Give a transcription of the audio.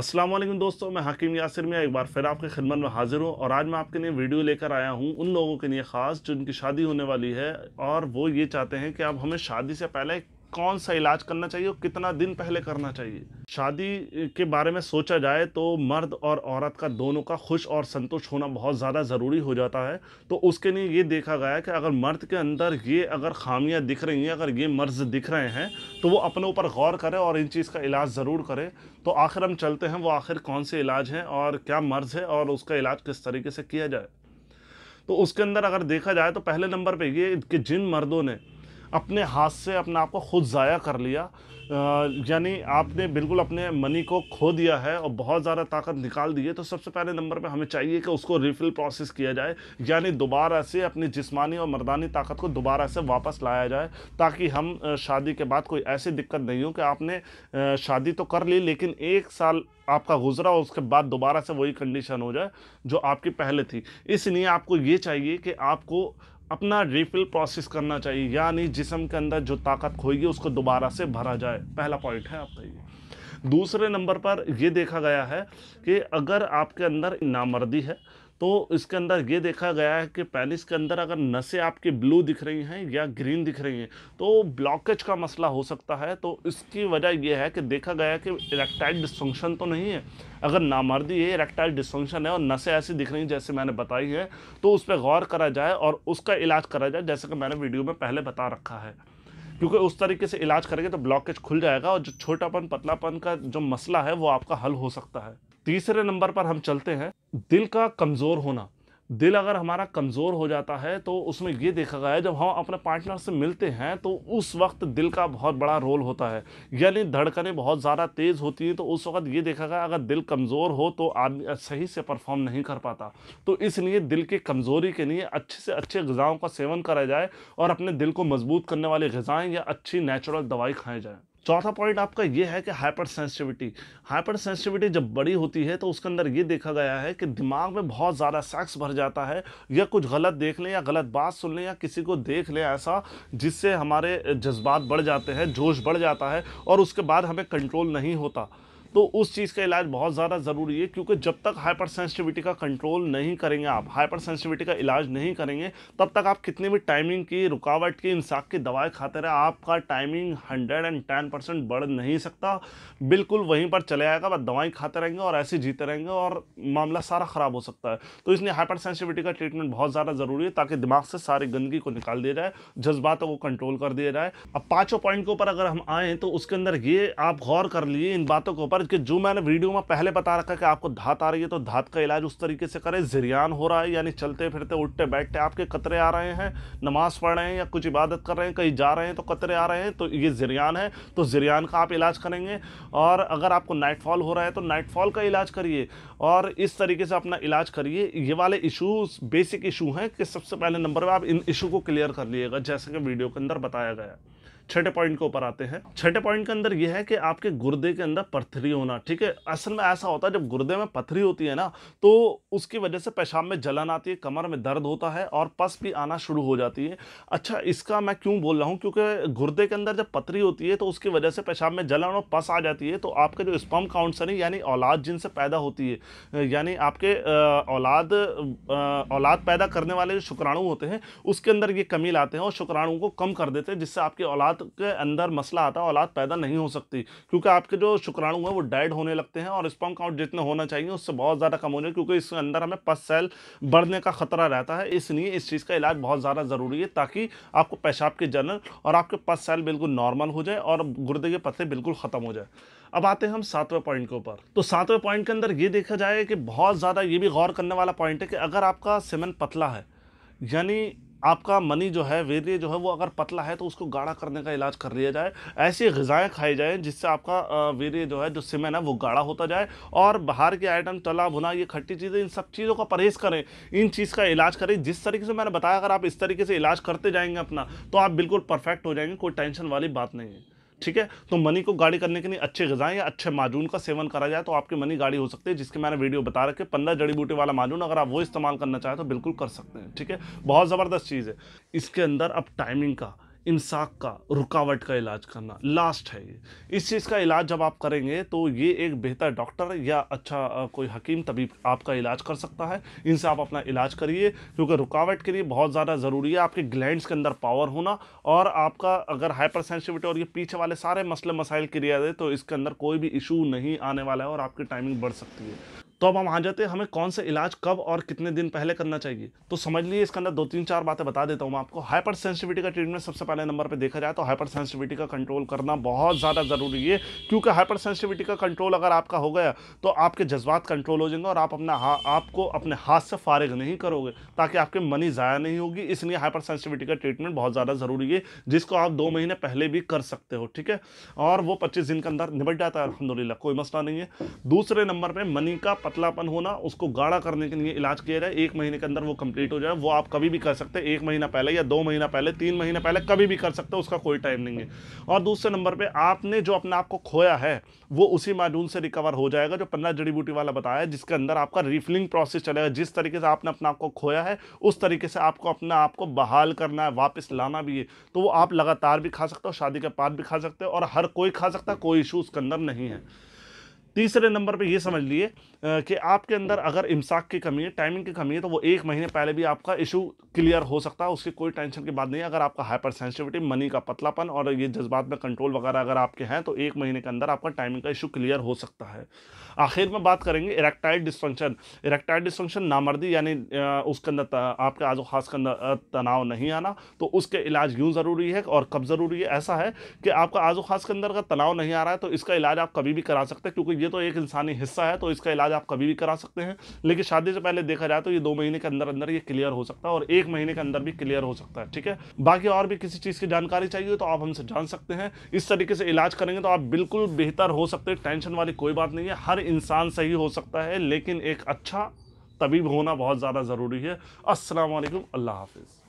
अस्सलाम वालेकुम दोस्तों मैं हकीम यासिर में एक बार फिर आपके खिदमत में हाजिर हूँ और आज मैं आपके लिए वीडियो लेकर आया हूँ उन लोगों के लिए ख़ास जिनकी शादी होने वाली है और वो ये चाहते हैं कि आप हमें शादी से पहले कौन सा इलाज करना चाहिए और कितना दिन पहले करना चाहिए शादी के बारे में सोचा जाए तो मर्द और औरत का दोनों का खुश और संतुष्ट होना बहुत ज़्यादा ज़रूरी हो जाता है तो उसके लिए ये देखा गया कि अगर मर्द के अंदर ये अगर खामियाँ दिख रही हैं अगर ये मर्ज दिख रहे हैं तो वो अपने ऊपर गौर करें और इन चीज़ का इलाज ज़रूर करें तो आखिर हम चलते हैं वो आखिर कौन से इलाज हैं और क्या मर्ज़ है और उसका इलाज किस तरीके से किया जाए तो उसके अंदर अगर देखा जाए तो पहले नंबर पे ये कि जिन मर्दों ने अपने हाथ से अपने आप को खुद ज़ाया कर लिया यानी आपने बिल्कुल अपने मनी को खो दिया है और बहुत ज़्यादा ताकत निकाल दी है तो सबसे पहले नंबर पे हमें चाहिए कि उसको रिफिल प्रोसेस किया जाए यानी दोबारा से अपनी जिस्मानी और मर्दानी ताकत को दोबारा से वापस लाया जाए ताकि हम शादी के बाद कोई ऐसी दिक्कत नहीं हो कि आपने शादी तो कर ली लेकिन एक साल आपका गुजरा और उसके बाद दोबारा से वही कंडीशन हो जाए जो आपकी पहले थी इसलिए आपको ये चाहिए कि आपको अपना रिफिल प्रोसेस करना चाहिए यानी जिसम के अंदर जो ताकत खोएगी उसको दोबारा से भरा जाए पहला पॉइंट है आपका ये दूसरे नंबर पर यह देखा गया है कि अगर आपके अंदर नामर्दी है तो इसके अंदर ये देखा गया है कि पैलिस के अंदर अगर नसें आपकी ब्लू दिख रही हैं या ग्रीन दिख रही हैं तो ब्लॉकेज का मसला हो सकता है तो इसकी वजह यह है कि देखा गया कि इरेक्टाइल डिस्फंक्शन तो नहीं है अगर नामर्दी है इरेक्टाइल डिस्फंक्शन है और नसें ऐसी दिख रही हैं जैसे मैंने बताई है तो उस पर गौर करा जाए और उसका इलाज करा जाए जैसे कि मैंने वीडियो में पहले बता रखा है क्योंकि उस तरीके से इलाज करेंगे तो ब्लॉकेज खुल जाएगा और जो छोटापन पतलापन का जो मसला है वो आपका हल हो सकता है तीसरे नंबर पर हम चलते हैं दिल का कमज़ोर होना दिल अगर हमारा कमज़ोर हो जाता है तो उसमें ये देखा गया है जब हम अपने पार्टनर से मिलते हैं तो उस वक्त दिल का बहुत बड़ा रोल होता है यानी धड़कनें बहुत ज़्यादा तेज़ होती हैं तो उस वक्त ये देखा गया अगर दिल कमज़ोर हो तो आदमी सही से परफॉर्म नहीं कर पाता तो इसलिए दिल की कमज़ोरी के लिए अच्छे से अच्छे गज़ाओं का सेवन करा जाए और अपने दिल को मजबूत करने वाली गज़ाएँ या अच्छी नेचुरल दवाई खाई जाए चौथा पॉइंट आपका ये है कि हाइपर सेंसिटिविटी हाइपर सेंसिटिविटी जब बड़ी होती है तो उसके अंदर ये देखा गया है कि दिमाग में बहुत ज़्यादा सेक्स भर जाता है या कुछ गलत देख लें या गलत बात सुन लें या किसी को देख लें ऐसा जिससे हमारे जज्बात बढ़ जाते हैं जोश बढ़ जाता है और उसके बाद हमें कंट्रोल नहीं होता तो उस चीज़ का इलाज बहुत ज़्यादा ज़रूरी है क्योंकि जब तक हाइपर सेंसिटिविटी का कंट्रोल नहीं करेंगे आप हाइपर सेंसिटिविटी का इलाज नहीं करेंगे तब तक आप कितने भी टाइमिंग की रुकावट की इंसाक की दवाएँ खाते रहे आपका timing hundred and ten percent बढ़ नहीं सकता बिल्कुल वहीं पर चले आएगा बस दवाएँ खाते रहेंगे और ऐसे जीते रहेंगे और मामला सारा ख़राब हो सकता है तो इसलिए हाइपर सेंसिटिविटी का ट्रीटमेंट बहुत ज़्यादा ज़रूरी है ताकि दिमाग से सारी गंदगी को निकाल दिया जाए जज्बातों को कंट्रोल कर दिया जाए अब पाँचों पॉइंट के ऊपर अगर हम आएँ तो उसके अंदर ये आप गौर कर लिए इन बातों के ऊपर कि जो मैंने वीडियो में पहले बता रखा कि आपको धात आ रही है तो धात का इलाज उस तरीके से करें जरियान हो रहा है यानी चलते फिरते उठते बैठते आपके कतरे आ रहे हैं नमाज़ पढ़ रहे हैं या कुछ इबादत कर रहे हैं कहीं जा रहे हैं तो कतरे आ रहे हैं तो ये जरियान है तो जरियान का आप इलाज करेंगे और अगर आपको नाइटफॉल हो रहा है तो नाइटफॉल का इलाज करिए और इस तरीके से अपना इलाज करिए ये वाले इशूज़ बेसिक इशू हैं कि सबसे पहले नंबर पर आप इन इशू को क्लियर कर लीजिएगा जैसे कि वीडियो के अंदर बताया गया है छठे पॉइंट के ऊपर आते हैं छठे पॉइंट के अंदर यह है कि आपके गुर्दे के अंदर पथरी होना ठीक है असल में ऐसा होता है जब गुर्दे में पथरी होती है ना तो उसकी वजह से पेशाब में जलन आती है कमर में दर्द होता है और पस भी आना शुरू हो जाती है अच्छा इसका मैं क्यों बोल रहा हूँ क्योंकि गुर्दे के अंदर जब पथरी होती है तो उसकी वजह से पेशाब में जलन और पस आ जाती है तो आपके जो स्पम काउंट्स हैं यानी औलाद जिनसे पैदा होती है यानी आपके औलाद औलाद पैदा करने वाले जो शुक्राणु होते हैं उसके अंदर ये कमी लाते हैं और शुक्राणु को कम कर देते हैं जिससे आपकी औलाद औलाद के अंदर मसला आता है औलाद पैदा नहीं हो सकती क्योंकि आपके जो शुक्राणु हैं वो डेड होने लगते हैं और स्पम काउंट जितने होना चाहिए उससे बहुत ज़्यादा कम होने क्योंकि इसके अंदर हमें पस सेल बढ़ने का खतरा रहता है इसलिए इस चीज़ का इलाज बहुत ज़्यादा ज़रूरी है ताकि आपको पेशाब के जनरल और आपके पस सेल बिल्कुल नॉर्मल हो जाए और गुर्दे के पत्ते बिल्कुल ख़त्म हो जाए अब आते हैं हम सातवें पॉइंट के ऊपर तो सातवें पॉइंट के अंदर ये देखा जाए कि बहुत ज़्यादा ये भी गौर करने वाला पॉइंट है कि अगर आपका सिमन पतला है यानी आपका मनी जो है वेरिए जो है वो अगर पतला है तो उसको गाढ़ा करने का इलाज कर लिया जाए ऐसी गज़ाएँ खाई जाएँ जिससे आपका वेरिए जो है जो सिमेन है वो गाढ़ा होता जाए और बाहर के आइटम तला भुना ये खट्टी चीज़ें इन सब चीज़ों का परहेज़ करें इन चीज़ का इलाज करें जिस तरीके से मैंने बताया अगर आप इस तरीके से इलाज करते जाएंगे अपना तो आप बिल्कुल परफेक्ट हो जाएंगे कोई टेंशन वाली बात नहीं है ठीक है तो मनी को गाड़ी करने के लिए अच्छे गजाएं या अच्छे माजून का सेवन करा जाए तो आपकी मनी गाड़ी हो सकती है जिसकी मैंने वीडियो बता रखे पंद्रह जड़ी बूटी वाला माजून अगर आप वो इस्तेमाल करना चाहें तो बिल्कुल कर सकते हैं ठीक है बहुत ज़बरदस्त चीज़ है इसके अंदर अब टाइमिंग का इंसाक़ का रुकावट का इलाज करना लास्ट है ये इस चीज़ का इलाज जब आप करेंगे तो ये एक बेहतर डॉक्टर या अच्छा कोई हकीम तभी आपका इलाज कर सकता है इनसे आप अपना इलाज करिए क्योंकि रुकावट के लिए बहुत ज़्यादा ज़रूरी है आपके ग्लैंड्स के अंदर पावर होना और आपका अगर हाइपर सेंसिविटी और ये पीछे वाले सारे मसले मसाइल क्लियर है तो इसके अंदर कोई भी इशू नहीं आने वाला है और आपकी टाइमिंग बढ़ सकती है तो अब हम आ जाते हैं हमें कौन सा इलाज कब और कितने दिन पहले करना चाहिए तो समझ लीजिए इसके अंदर दो तीन चार बातें बता देता हूँ मैं आपको हाइपर सेंसिटिविटी का ट्रीटमेंट सबसे पहले नंबर पर देखा जाए तो हाइपर सेंसिटिविटी का कंट्रोल करना बहुत ज़्यादा ज़रूरी है क्योंकि हाइपर सेंसिटिविटी का कंट्रोल अगर आपका हो गया तो आपके जज्बात कंट्रोल हो जाएंगे और आप अपना आपको अपने हाथ से फारिग नहीं करोगे ताकि आपके मनी ज़ाया नहीं होगी इसलिए हाइपर सेंसिटिविटी का ट्रीटमेंट बहुत ज़्यादा ज़रूरी है जिसको आप दो महीने पहले भी कर सकते हो ठीक है और वो पच्चीस दिन के अंदर निबट जाता है अलहमदिल्ला कोई मसला नहीं है दूसरे नंबर पर मनी का पतलापन होना उसको गाढ़ा करने के लिए इलाज किया जाए एक महीने के अंदर वो कंप्लीट हो जाए वो आप कभी भी कर सकते हैं एक महीना पहले या दो महीना पहले तीन महीना पहले कभी भी कर सकते हो उसका कोई टाइम नहीं है और दूसरे नंबर पर आपने जो अपने आप को खोया है वो उसी माजून से रिकवर हो जाएगा जो पन्ना जड़ी बूटी वाला बताया जिसके अंदर आपका रिफिलिंग प्रोसेस चलेगा जिस तरीके से आपने अपने आप को खोया है उस तरीके से आपको अपने आप को बहाल करना है वापस लाना भी है तो वो आप लगातार भी खा सकते हो शादी के बाद भी खा सकते हो और हर कोई खा सकता है कोई इशू उसके अंदर नहीं है तीसरे नंबर पे ये समझ लिए कि आपके अंदर अगर इमसाक की कमी है टाइमिंग की कमी है तो वो एक महीने पहले भी आपका इशू क्लियर हो सकता है उसकी कोई टेंशन की बात नहीं है अगर आपका हाइपर सेंसिटिविटी मनी का पतलापन और ये जज्बात में कंट्रोल वगैरह अगर आपके हैं तो एक महीने के अंदर आपका टाइमिंग का इशू क्लियर हो सकता है आखिर में बात करेंगे इरेक्टाइड डिस्फंक्शन इरेक्टाइड डिस्फंक्शन नामर्दी यानी उसके अंदर आपके आज खास के अंदर तनाव नहीं आना तो उसके इलाज यूँ ज़रूरी है और कब ज़रूरी है ऐसा है कि आपका आज खास के अंदर का तनाव नहीं आ रहा है तो इसका इलाज आप कभी भी करा सकते हैं क्योंकि ये तो एक इंसानी हिस्सा है तो इसका इलाज आप कभी भी करा सकते हैं लेकिन शादी से पहले देखा जाए तो ये दो महीने के अंदर अंदर ये क्लियर हो सकता है और एक महीने के अंदर भी क्लियर हो सकता है ठीक है बाकी और भी किसी चीज़ की जानकारी चाहिए तो आप हमसे जान सकते हैं इस तरीके से इलाज करेंगे तो आप बिल्कुल बेहतर हो सकते हैं टेंशन वाली कोई बात नहीं है हर इंसान सही हो सकता है लेकिन एक अच्छा तबीब होना बहुत ज़्यादा ज़रूरी है असलम अल्लाह हाफिज़